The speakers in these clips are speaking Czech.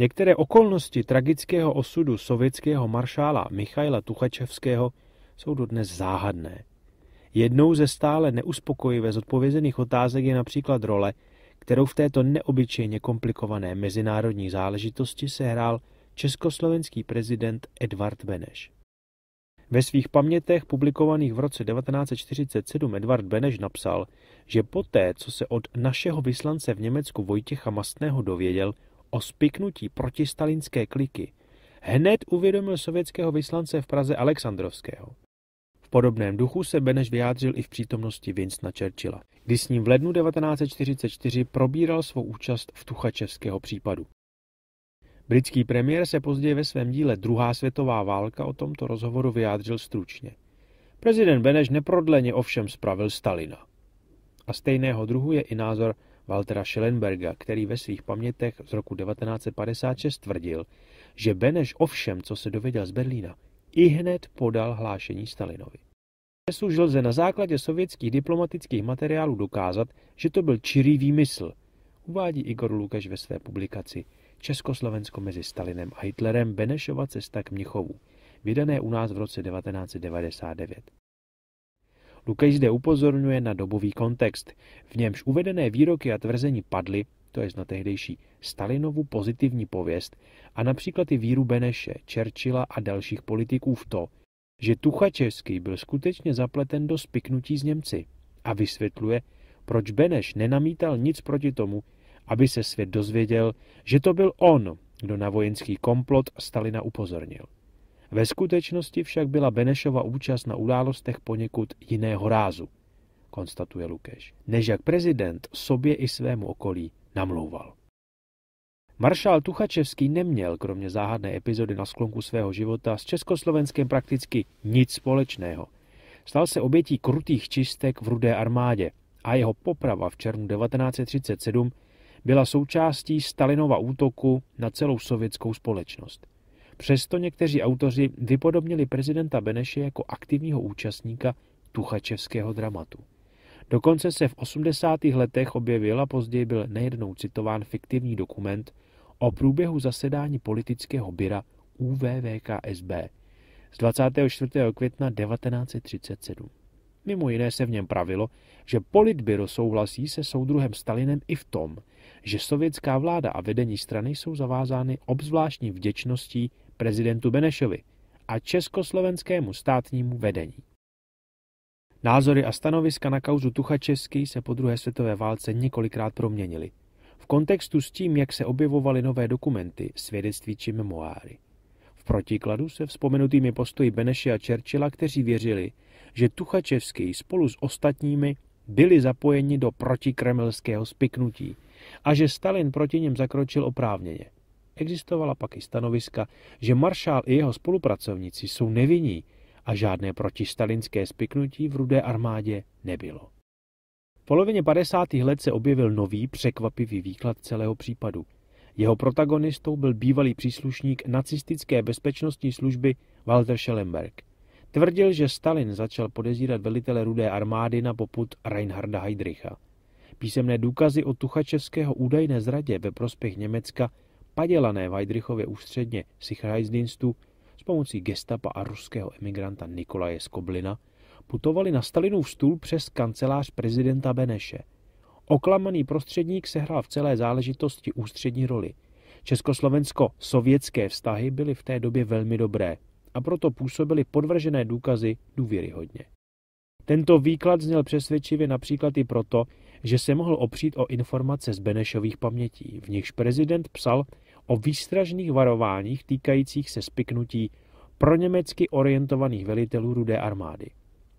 Některé okolnosti tragického osudu sovětského maršála Michaila Tuchačevského jsou dodnes záhadné. Jednou ze stále neuspokojivě zodpovězených otázek je například role, kterou v této neobyčejně komplikované mezinárodní záležitosti sehrál československý prezident Edvard Beneš. Ve svých pamětech publikovaných v roce 1947 Edvard Beneš napsal, že poté, co se od našeho vyslance v Německu Vojtěcha Mastného dověděl, o spiknutí protistalinské kliky hned uvědomil sovětského vyslance v Praze Alexandrovského. V podobném duchu se Beneš vyjádřil i v přítomnosti Vincenta Churchilla, kdy s ním v lednu 1944 probíral svou účast v Tuchačevského případu. Britský premiér se později ve svém díle Druhá světová válka o tomto rozhovoru vyjádřil stručně. Prezident Beneš neprodleně ovšem spravil Stalina. A stejného druhu je i názor Waltera Schellenberga, který ve svých pamětech z roku 1956 tvrdil, že Beneš ovšem, co se dověděl z Berlína, i hned podal hlášení Stalinovi. Dnes už lze na základě sovětských diplomatických materiálů dokázat, že to byl čirý výmysl, uvádí Igor Lukáš ve své publikaci Československo mezi Stalinem a Hitlerem Benešova cesta k Mnichovu, vydané u nás v roce 1999. Lukeš zde upozorňuje na dobový kontext, v němž uvedené výroky a tvrzení padly, to je na tehdejší Stalinovu pozitivní pověst, a například i víru Beneše, Churchilla a dalších politiků v to, že Tuchačevský byl skutečně zapleten do spiknutí s Němci a vysvětluje, proč Beneš nenamítal nic proti tomu, aby se svět dozvěděl, že to byl on, kdo na vojenský komplot Stalina upozornil. Ve skutečnosti však byla Benešova účast na událostech poněkud jiného rázu, konstatuje Lukeš, než jak prezident sobě i svému okolí namlouval. Maršál Tuchačevský neměl, kromě záhadné epizody na sklonku svého života, s Československem prakticky nic společného. Stal se obětí krutých čistek v rudé armádě a jeho poprava v červnu 1937 byla součástí Stalinova útoku na celou sovětskou společnost. Přesto někteří autoři vypodobnili prezidenta Beneše jako aktivního účastníka tuchačevského dramatu. Dokonce se v 80. letech objevil a později byl nejednou citován fiktivní dokument o průběhu zasedání politického byra UVVKSB z 24. května 1937. Mimo jiné se v něm pravilo, že politbyro souhlasí se soudruhem Stalinem i v tom, že sovětská vláda a vedení strany jsou zavázány obzvláštní vděčností prezidentu Benešovi a československému státnímu vedení. Názory a stanoviska na kauzu Tuchačevský se po druhé světové válce několikrát proměnily. V kontextu s tím, jak se objevovaly nové dokumenty, svědectví či memoáry. V protikladu se vzpomenutými postoji Beneše a Churchilla, kteří věřili, že Tuchačevský spolu s ostatními byli zapojeni do protikremelského spiknutí a že Stalin proti něm zakročil oprávněně – Existovala pak i stanoviska, že maršál i jeho spolupracovníci jsou nevinní a žádné protistalinské spiknutí v rudé armádě nebylo. V polovině 50. let se objevil nový překvapivý výklad celého případu. Jeho protagonistou byl bývalý příslušník nacistické bezpečnostní služby Walter Schellenberg. Tvrdil, že Stalin začal podezírat velitele rudé armády na poput Reinharda Heydricha. Písemné důkazy o tuchačevského údajné zradě ve prospěch Německa padělané Weidrichově ústředně Sicherheitsdienstu s pomocí gestapa a ruského emigranta Nikolaje Skoblina putovali na Stalinův stůl přes kancelář prezidenta Beneše. Oklamaný prostředník sehrál v celé záležitosti ústřední roli. Československo-sovětské vztahy byly v té době velmi dobré a proto působily podvržené důkazy důvěryhodně. Tento výklad zněl přesvědčivě například i proto, že se mohl opřít o informace z Benešových pamětí, v nichž prezident psal, o výstražných varováních týkajících se spiknutí pro německy orientovaných velitelů Rudé armády.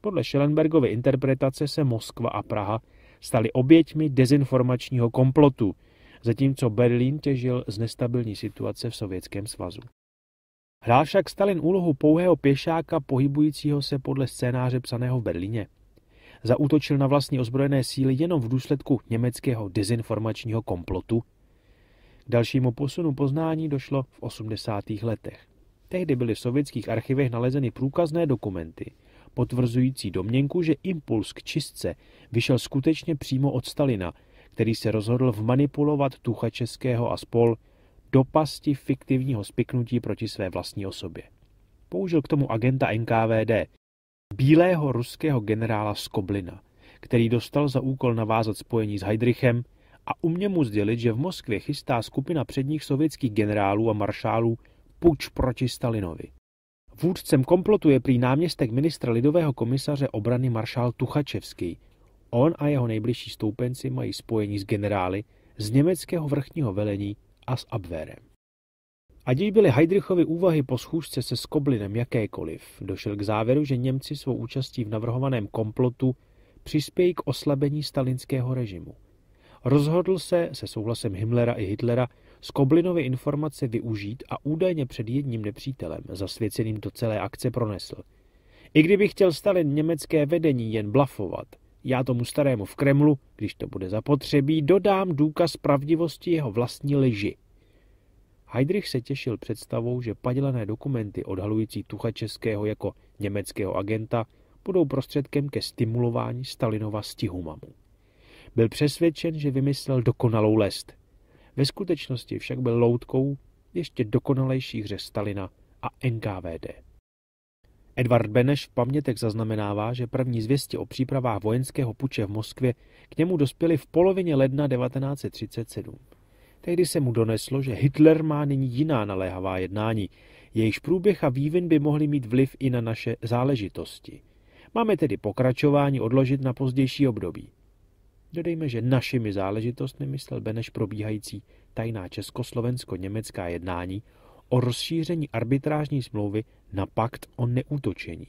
Podle Schellenbergovy interpretace se Moskva a Praha staly oběťmi dezinformačního komplotu, zatímco Berlín těžil z nestabilní situace v Sovětském svazu. Hrál však Stalin úlohu pouhého pěšáka pohybujícího se podle scénáře psaného v Berlíně. Zaútočil na vlastní ozbrojené síly jenom v důsledku německého dezinformačního komplotu Dalšímu posunu poznání došlo v 80. letech. Tehdy byly v sovětských archivech nalezeny průkazné dokumenty, potvrzující domněnku, že impuls k čistce vyšel skutečně přímo od Stalina, který se rozhodl vmanipulovat Tucha Českého a spol do pasti fiktivního spiknutí proti své vlastní osobě. Použil k tomu agenta NKVD, bílého ruského generála Skoblina, který dostal za úkol navázat spojení s Heidrichem a umě mu sdělit, že v Moskvě chystá skupina předních sovětských generálů a maršálů puč proti Stalinovi. Vůdcem komplotu je prý náměstek ministra lidového komisaře obrany maršál Tuchačevský. On a jeho nejbližší stoupenci mají spojení s generály z německého vrchního velení a s Abwehrem. Ať již byly Heidrichovy úvahy po schůzce se Skoblinem jakékoliv, došel k závěru, že Němci svou účastí v navrhovaném komplotu přispějí k oslabení stalinského režimu – rozhodl se se souhlasem Himmlera i Hitlera Skoblinovy informace využít a údajně před jedním nepřítelem, zasvěceným do celé akce, pronesl. I kdyby chtěl Stalin německé vedení jen blafovat, já tomu starému v Kremlu, když to bude zapotřebí, dodám důkaz pravdivosti jeho vlastní lži. Heidrich se těšil představou, že padělané dokumenty odhalující Tucha Českého jako německého agenta budou prostředkem ke stimulování Stalinova stihumamu. Byl přesvědčen, že vymyslel dokonalou lest. Ve skutečnosti však byl loutkou ještě dokonalejší hře Stalina a NKVD. Edvard Beneš v pamětech zaznamenává, že první zvěsti o přípravách vojenského puče v Moskvě k němu dospěly v polovině ledna 1937. Tehdy se mu doneslo, že Hitler má nyní jiná naléhavá jednání. jejíž průběh a vývin by mohly mít vliv i na naše záležitosti. Máme tedy pokračování odložit na pozdější období. Dodejme, že našimi záležitostmi myslel Beneš probíhající tajná československo-německá jednání o rozšíření arbitrážní smlouvy na pakt o neútočení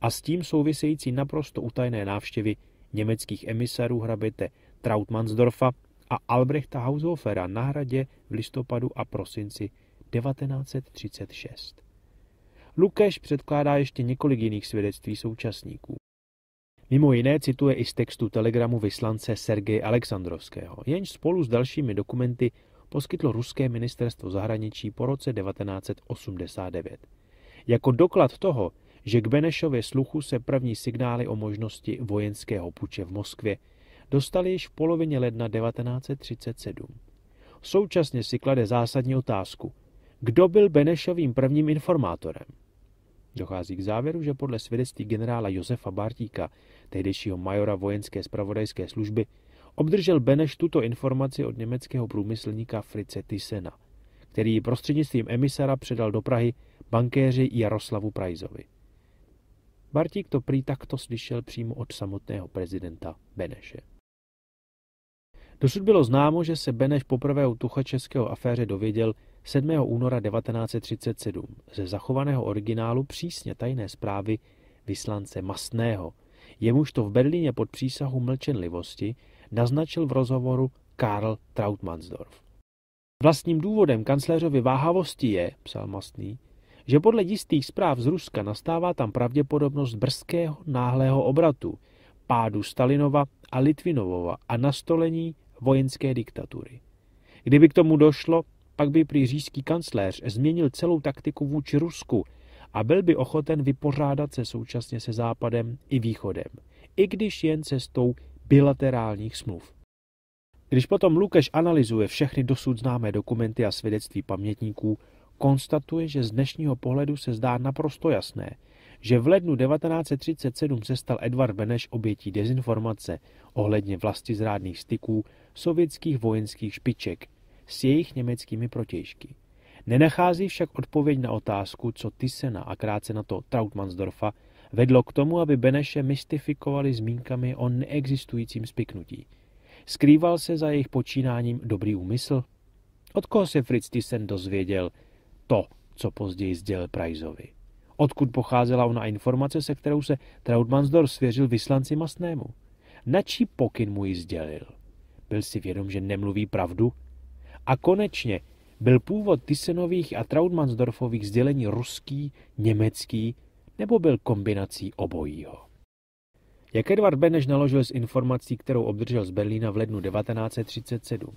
a s tím související naprosto utajné návštěvy německých emisarů hrabete Trautmannsdorfa a Albrechta Hausofera na hradě v listopadu a prosinci 1936. Lukeš předkládá ještě několik jiných svědectví současníků. Mimo jiné cituje i z textu telegramu vyslance Sergeje Alexandrovského, jenž spolu s dalšími dokumenty poskytlo ruské ministerstvo zahraničí po roce 1989. Jako doklad toho, že k Benešově sluchu se první signály o možnosti vojenského puče v Moskvě dostali již v polovině ledna 1937. Současně si klade zásadní otázku, kdo byl Benešovým prvním informátorem. Dochází k závěru, že podle svědectví generála Josefa Bartíka, tehdejšího majora vojenské spravodajské služby, obdržel Beneš tuto informaci od německého průmyslníka Frice Tysena, který ji prostřednictvím emisara předal do Prahy bankéři Jaroslavu Prajzovi. Bartík to prý takto slyšel přímo od samotného prezidenta Beneše. Dosud bylo známo, že se Beneš poprvé u českého aféře dověděl, 7. února 1937 ze zachovaného originálu přísně tajné zprávy vyslance Mastného. Jemuž to v Berlíně pod přísahu mlčenlivosti naznačil v rozhovoru Karl Trautmannsdorf. Vlastním důvodem kancléřovy váhavosti je, psal Mastný, že podle jistých zpráv z Ruska nastává tam pravděpodobnost brzkého náhlého obratu, pádu Stalinova a Litvinovova a nastolení vojenské diktatury. Kdyby k tomu došlo, pak by prý říjský kancléř změnil celou taktiku vůči Rusku a byl by ochoten vypořádat se současně se Západem i Východem, i když jen cestou bilaterálních smluv. Když potom Lukeš analyzuje všechny dosud známé dokumenty a svědectví pamětníků, konstatuje, že z dnešního pohledu se zdá naprosto jasné, že v lednu 1937 se stal Edvard Beneš obětí dezinformace ohledně vlasti zrádných styků sovětských vojenských špiček s jejich německými protějšky. Nenachází však odpověď na otázku, co Tysena a krátce na to Trautmannsdorfa vedlo k tomu, aby Beneše mystifikovali zmínkami o neexistujícím spiknutí. Skrýval se za jejich počínáním dobrý úmysl? Od koho se Fritz Thyssen dozvěděl to, co později sdělil Prajzovi? Odkud pocházela ona informace, se kterou se Trautmansdorf svěřil vyslanci Masnému? Na čí pokyn mu ji sdělil? Byl si vědom, že nemluví pravdu a konečně byl původ Tysenových a Traudmansdorfových sdělení ruský, německý nebo byl kombinací obojího? Jak Edward Beneš naložil s informací, kterou obdržel z Berlína v lednu 1937?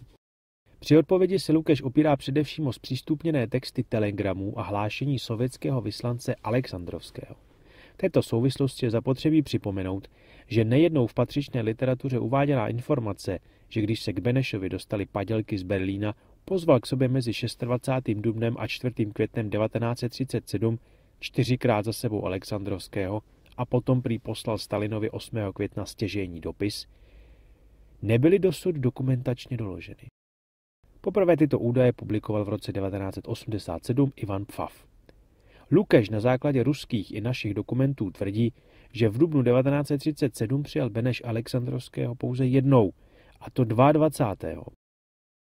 Při odpovědi se Lukeš opírá především o zpřístupněné texty telegramů a hlášení sovětského vyslance Alexandrovského. V této souvislosti je zapotřebí připomenout, že nejednou v patřičné literatuře uváděná informace že když se k Benešovi dostali padělky z Berlína, pozval k sobě mezi 26. dubnem a 4. květnem 1937 čtyřikrát za sebou Alexandrovského a potom prý poslal Stalinovi 8. května stěžení dopis, nebyly dosud dokumentačně doloženy. Poprvé tyto údaje publikoval v roce 1987 Ivan Pfaff. Lukeš na základě ruských i našich dokumentů tvrdí, že v dubnu 1937 přijal Beneš Alexandrovského pouze jednou – a to 22.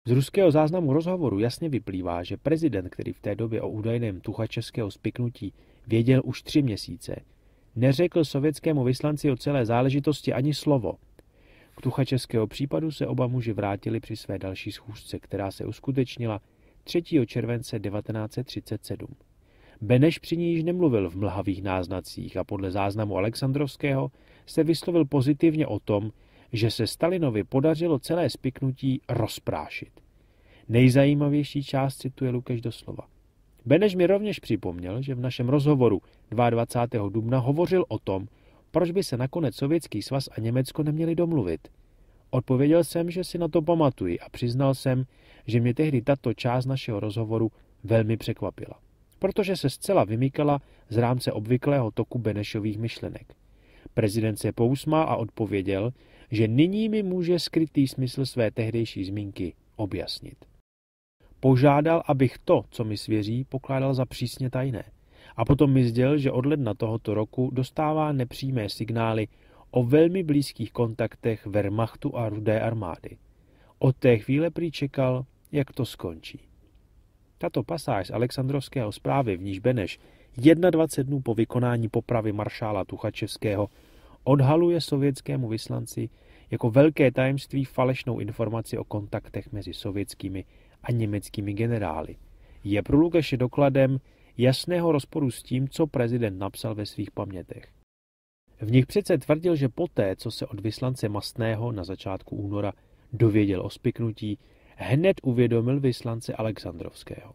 Z ruského záznamu rozhovoru jasně vyplývá, že prezident, který v té době o údajném tuchačeského spiknutí věděl už tři měsíce, neřekl sovětskému vyslanci o celé záležitosti ani slovo. K tuchačeského případu se oba muži vrátili při své další schůzce, která se uskutečnila 3. července 1937. Beneš při ní již nemluvil v mlhavých náznacích a podle záznamu Alexandrovského se vyslovil pozitivně o tom, že se Stalinovi podařilo celé spiknutí rozprášit. Nejzajímavější část cituje Lukáš doslova. Beneš mi rovněž připomněl, že v našem rozhovoru 22. dubna hovořil o tom, proč by se nakonec Sovětský svaz a Německo neměli domluvit. Odpověděl jsem, že si na to pamatuji a přiznal jsem, že mě tehdy tato část našeho rozhovoru velmi překvapila, protože se zcela vymykala z rámce obvyklého toku Benešových myšlenek. Prezident se pousmál a odpověděl, že nyní mi může skrytý smysl své tehdejší zmínky objasnit. Požádal, abych to, co mi svěří, pokládal za přísně tajné. A potom mi sděl, že od ledna tohoto roku dostává nepřímé signály o velmi blízkých kontaktech Wehrmachtu a Rudé armády. Od té chvíle prý čekal, jak to skončí. Tato pasáž z Alexandrovského zprávy, v níž Beneš 21 dnů po vykonání popravy maršála Tuchačevského odhaluje sovětskému vyslanci jako velké tajemství falešnou informaci o kontaktech mezi sovětskými a německými generály. Je pro Lukáše dokladem jasného rozporu s tím, co prezident napsal ve svých pamětech. V nich přece tvrdil, že poté, co se od vyslance Mastného na začátku února dověděl o spiknutí, hned uvědomil vyslance Alexandrovského.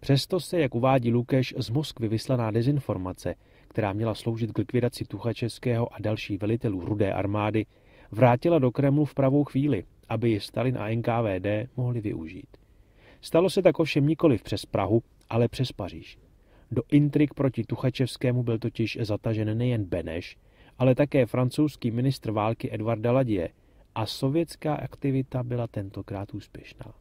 Přesto se, jak uvádí Lukáš, z Moskvy vyslaná dezinformace která měla sloužit k likvidaci Tuchačeského a další velitelů Rudé armády, vrátila do Kremlu v pravou chvíli, aby ji Stalin a NKVD mohli využít. Stalo se tak ovšem nikoli přes Prahu, ale přes Paříž. Do intrik proti Tuchačevskému byl totiž zatažen nejen Beneš, ale také francouzský ministr války Edvard Daladie a sovětská aktivita byla tentokrát úspěšná.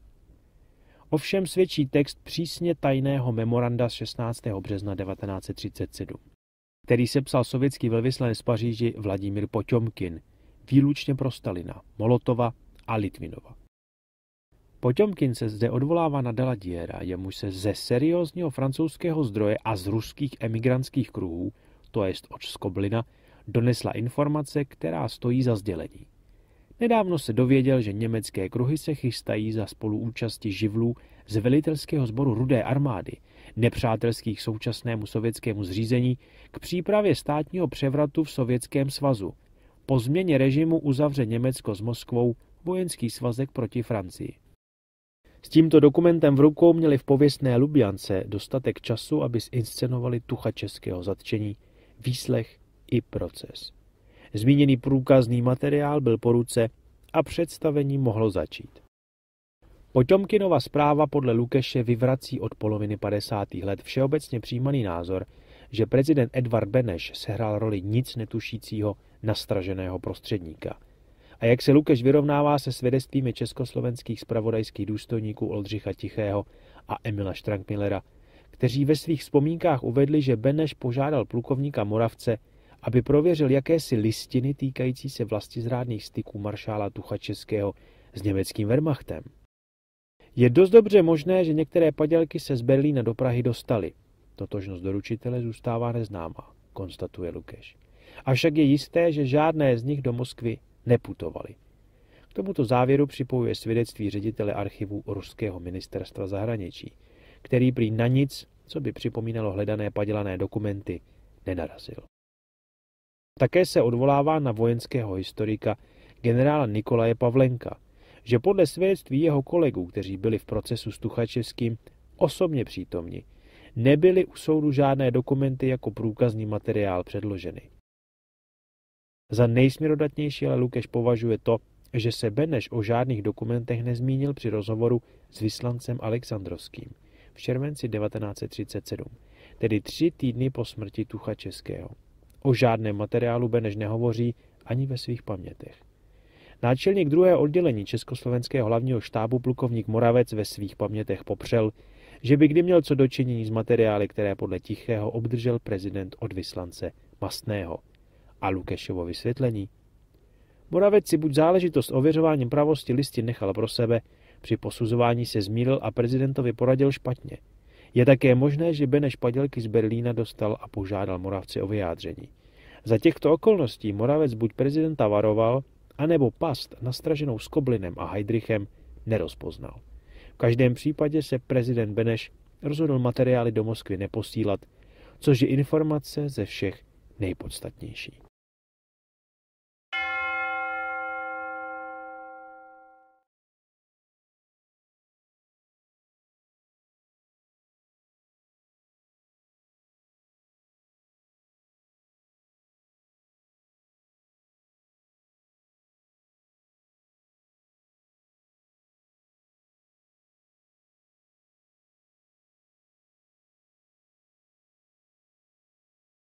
Ovšem svědčí text přísně tajného memoranda z 16. března 1937 který se psal sovětský velvyslanec z Paříži Vladimír Poťomkin, výlučně pro Stalina, Molotova a Litvinova. Poťomkin se zde odvolává na Daladiera, jemuž se ze seriózního francouzského zdroje a z ruských emigrantských kruhů, to jest od Skoblina, donesla informace, která stojí za sdělení. Nedávno se dověděl, že německé kruhy se chystají za spoluúčasti živlů z velitelského sboru Rudé armády – nepřátelských současnému sovětskému zřízení k přípravě státního převratu v Sovětském svazu. Po změně režimu uzavře Německo s Moskvou vojenský svazek proti Francii. S tímto dokumentem v rukou měli v pověstné Lubiance dostatek času, aby zinscenovali tucha českého zatčení, výslech i proces. Zmíněný průkazný materiál byl po ruce a představení mohlo začít. Potomkinova zpráva podle Lukeše vyvrací od poloviny 50. let všeobecně přijímaný názor, že prezident Edvard Beneš sehrál roli nic netušícího nastraženého prostředníka. A jak se Lukeš vyrovnává se svědectvími československých spravodajských důstojníků Oldřicha Tichého a Emila Štrankmillera, kteří ve svých vzpomínkách uvedli, že Beneš požádal plukovníka Moravce, aby prověřil jakési listiny týkající se vlastizrádných styků maršála Tuchačeského s německým Wehrmachtem. Je dost dobře možné, že některé padělky se z Berlína do Prahy dostaly. Totožnost doručitele zůstává neznámá, konstatuje Lukeš. Avšak je jisté, že žádné z nich do Moskvy neputovaly. K tomuto závěru připojuje svědectví ředitele archivu Ruského ministerstva zahraničí, který prý na nic, co by připomínalo hledané padělané dokumenty, nenarazil. Také se odvolává na vojenského historika generála Nikolaje Pavlenka, že podle svědectví jeho kolegů, kteří byli v procesu s Tuchačevským osobně přítomni, nebyly u soudu žádné dokumenty jako průkazní materiál předloženy. Za nejsměrodatnější ale Lukeš považuje to, že se Beneš o žádných dokumentech nezmínil při rozhovoru s vyslancem Alexandrovským v červenci 1937, tedy tři týdny po smrti Tucha Českého. O žádném materiálu Beneš nehovoří ani ve svých pamětech. Náčelník druhého oddělení Československého hlavního štábu plukovník Moravec ve svých pamětech popřel, že by kdy měl co dočinění z materiály, které podle Tichého obdržel prezident od vyslance Mastného. A Lukešovo vysvětlení? Moravec si buď záležitost ověřováním pravosti listy nechal pro sebe, při posuzování se zmílil a prezidentovi poradil špatně. Je také možné, že Beneš padělky z Berlína dostal a požádal Moravce o vyjádření. Za těchto okolností Moravec buď prezidenta varoval, anebo past nastraženou s Koblinem a Heidrichem nerozpoznal. V každém případě se prezident Beneš rozhodl materiály do Moskvy neposílat, což je informace ze všech nejpodstatnějších.